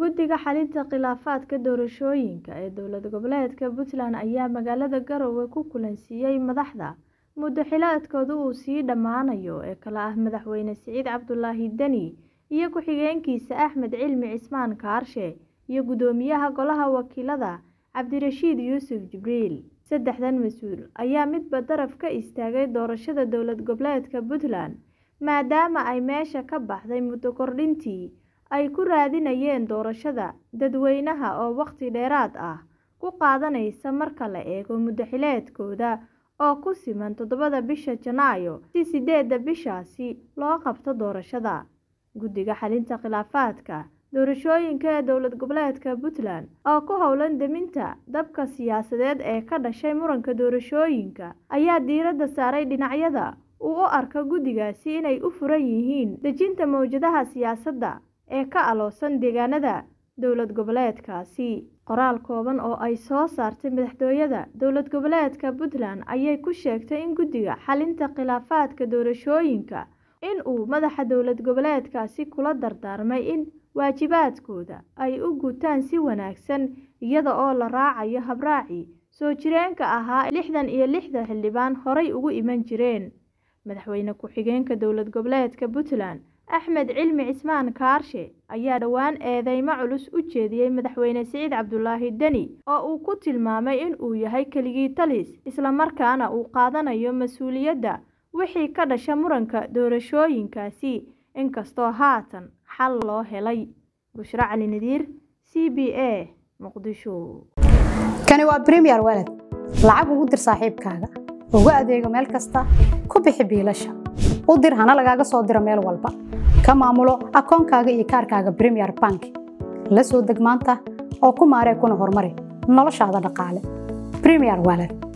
Guddiga Xalinta Khilaafaadka Doorashooyinka ee Dowlad Goboleedka Puntland ayaa magaalada Garowe ku kulansiiyey madaxda muddo xilqaadkoodu uu sii dhammaanayo ee kala ah Madaxweyne Sicid Cabdulaahi Deni iyo ku-xigeenkiisa Axmed Cilmi Cismaan Kaarshe iyo Gudoomiyaha Golaha Wakiilada Cabdirashiid Yuusuf Jibriil. Saddexdan mas-uul ayaa midba daraf ka istaagay doorashada dowlad goboleedka Puntland maadaama ay meesha ka baxday muddo kordhintii ay ku raadinayeen doorashada dadweynaha oo waqti dheeraad ah ku qaadanaysa marka la eego mudaxileedkooda oo ku siman toddobada bisha janaayo si sideedda bishaasi loo qabto doorashada guddiga xalinta khilaafaadka doorashooyinka ee dowlad goboleedka puntland oo ku howlan deminta dabka siyaasadeed ee ka dhashay muranka doorashooyinka ayaa diiradda saaray dhinacyada uu u arka guddigaasi inay u furan yihiin dejinta mawjadaha siyaasadda ee ka aloosan deegaanada dowlad goboleedkaasi qoraal kooban oo ay soo saartay madaxtooyada dowlad goboleedka puntland ayay ku sheegtay in guddiga xalinta khilaafaadka doorashooyinka in uu madaxa dowlad goboleedkaasi kula dardaarmay in waajibaadkooda ay u gutaan si wanaagsan iyada oo la raacayo habraaci soo jireenka ahaa lixdan iyo lixdan xildhibaan horay ugu iman jireen madaxweyne ku-xigeenka dowlad goboleedka puntland Axmed Cilmi Cismaan Kaarshe ayaa dhowaan eedeymo culus u jeediyey madaxweyne Siciid Cabdulaahi Deni oo uu ku tilmaamay in uu yahay keligii talis isla markaana uu qaadanayo mas-uuliyadda wixii ka dhasha muranka doorashooyinkaasi inkastoo haatan xal loo helay bushra cali nadiir c b a muqdisho kani waa bremier weled lacag ugu dir saaxiibkaaga ugu adeego meel kasta ku bixi biilasha u dir hana lagaaga soo diro meel walba ka maamulo akoonkaaga iyo kaarkaaga bremier bank la soo deg maanta oo ku maaree kuna horumari noloshaada dhaqaale bremier walet